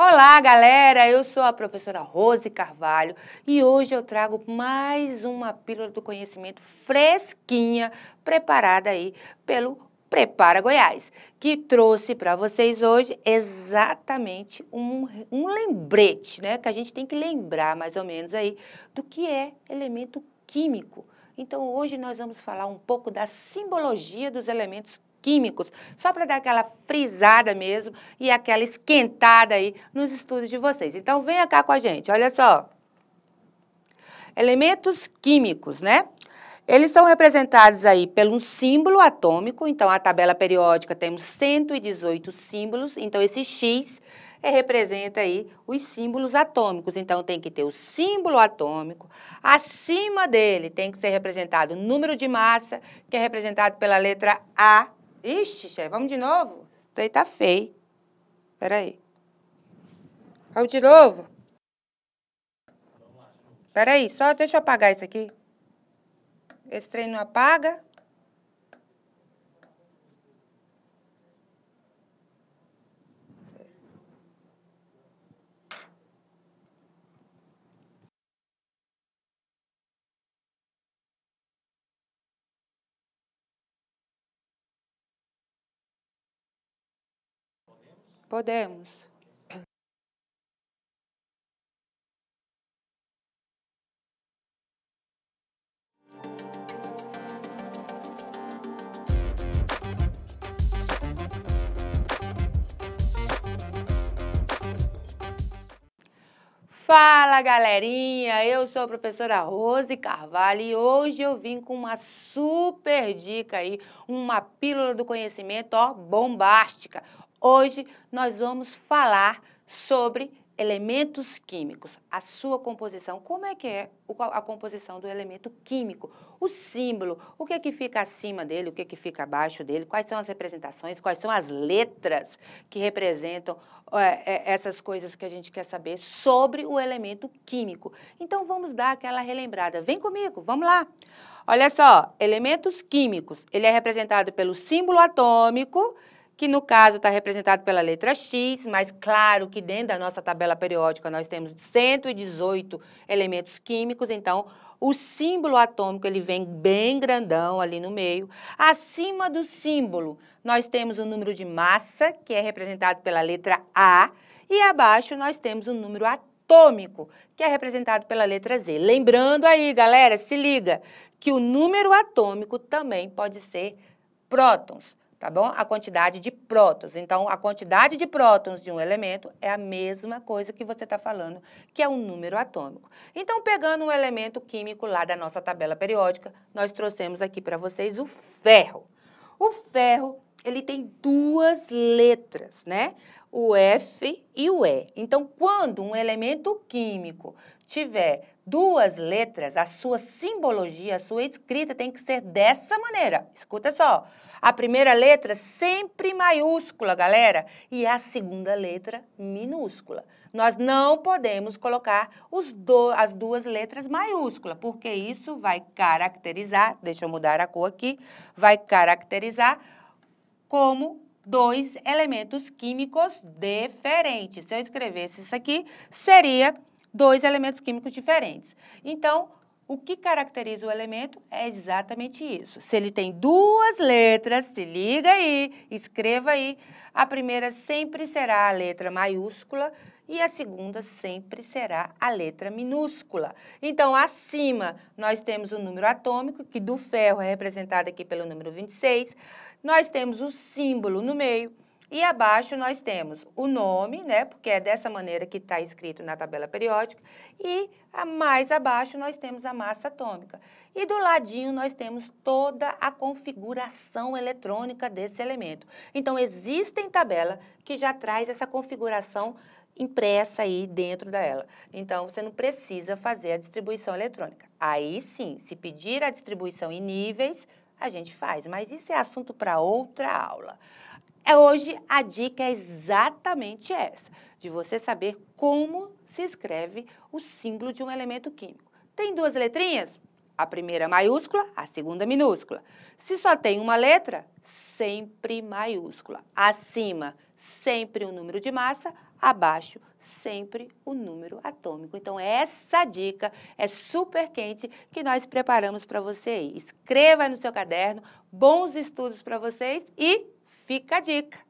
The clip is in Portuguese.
Olá, galera! Eu sou a professora Rose Carvalho e hoje eu trago mais uma pílula do conhecimento fresquinha, preparada aí pelo Prepara Goiás, que trouxe para vocês hoje exatamente um, um lembrete, né? Que a gente tem que lembrar mais ou menos aí do que é elemento químico. Então, hoje nós vamos falar um pouco da simbologia dos elementos químicos, só para dar aquela frisada mesmo e aquela esquentada aí nos estudos de vocês. Então venha cá com a gente, olha só. Elementos químicos, né? Eles são representados aí pelo símbolo atômico, então a tabela periódica temos 118 símbolos, então esse X é, representa aí os símbolos atômicos. Então tem que ter o símbolo atômico, acima dele tem que ser representado o número de massa, que é representado pela letra A, Ixi, chefe, vamos de novo? Isso aí tá feio. Peraí. Vamos de novo? Peraí, só deixa eu apagar isso aqui. Esse trem não apaga. Podemos. Fala galerinha, eu sou a professora Rose Carvalho e hoje eu vim com uma super dica aí, uma pílula do conhecimento ó, bombástica. Hoje nós vamos falar sobre elementos químicos, a sua composição, como é que é a composição do elemento químico, o símbolo, o que é que fica acima dele, o que é que fica abaixo dele, quais são as representações, quais são as letras que representam é, é essas coisas que a gente quer saber sobre o elemento químico. Então vamos dar aquela relembrada. Vem comigo, vamos lá. Olha só, elementos químicos, ele é representado pelo símbolo atômico, que no caso está representado pela letra X, mas claro que dentro da nossa tabela periódica nós temos 118 elementos químicos, então o símbolo atômico ele vem bem grandão ali no meio. Acima do símbolo, nós temos o número de massa, que é representado pela letra A, e abaixo nós temos o número atômico, que é representado pela letra Z. Lembrando aí, galera, se liga, que o número atômico também pode ser prótons tá bom? A quantidade de prótons. Então, a quantidade de prótons de um elemento é a mesma coisa que você está falando, que é o um número atômico. Então, pegando um elemento químico lá da nossa tabela periódica, nós trouxemos aqui para vocês o ferro. O ferro, ele tem duas letras, né? o F e o E. Então, quando um elemento químico tiver duas letras, a sua simbologia, a sua escrita tem que ser dessa maneira. Escuta só. A primeira letra sempre maiúscula, galera, e a segunda letra minúscula. Nós não podemos colocar do, as duas letras maiúsculas, porque isso vai caracterizar, deixa eu mudar a cor aqui, vai caracterizar como dois elementos químicos diferentes. Se eu escrevesse isso aqui, seria dois elementos químicos diferentes. Então, o que caracteriza o elemento é exatamente isso. Se ele tem duas letras, se liga aí, escreva aí. A primeira sempre será a letra maiúscula e a segunda sempre será a letra minúscula. Então, acima, nós temos o número atômico, que do ferro é representado aqui pelo número 26 nós temos o símbolo no meio e abaixo nós temos o nome, né, porque é dessa maneira que está escrito na tabela periódica, e a mais abaixo nós temos a massa atômica. E do ladinho nós temos toda a configuração eletrônica desse elemento. Então existem tabela que já traz essa configuração impressa aí dentro dela. Então, você não precisa fazer a distribuição eletrônica. Aí sim, se pedir a distribuição em níveis, a gente faz, mas isso é assunto para outra aula. É hoje a dica é exatamente essa, de você saber como se escreve o símbolo de um elemento químico. Tem duas letrinhas? A primeira maiúscula, a segunda minúscula. Se só tem uma letra, sempre maiúscula. Acima sempre o número de massa, abaixo sempre o número atômico. Então, é essa dica é super quente que nós preparamos para você aí. Escreva no seu caderno, bons estudos para vocês e fica a dica!